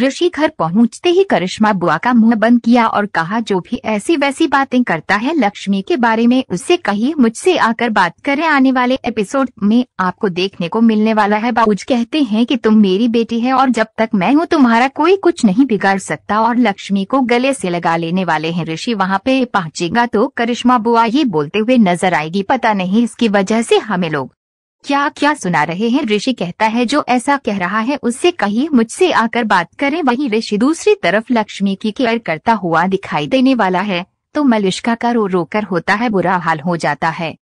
ऋषि घर पहुंचते ही करिश्मा बुआ का मुंह बंद किया और कहा जो भी ऐसी वैसी बातें करता है लक्ष्मी के बारे में उससे कही मुझसे आकर बात करें आने वाले एपिसोड में आपको देखने को मिलने वाला है बाबूज कहते हैं कि तुम मेरी बेटी है और जब तक मैं हूँ तुम्हारा कोई कुछ नहीं बिगाड़ सकता और लक्ष्मी को गले ऐसी लगा लेने वाले है ऋषि वहाँ पे पहुँचेगा तो करिश्मा बुआ ये बोलते हुए नजर आएगी पता नहीं इसकी वजह ऐसी हमें लोग क्या क्या सुना रहे हैं ऋषि कहता है जो ऐसा कह रहा है उससे कहीं मुझसे आकर बात करें वही ऋषि दूसरी तरफ लक्ष्मी की केयर करता हुआ दिखाई देने वाला है तो मलिश्का का रो रो कर होता है बुरा हाल हो जाता है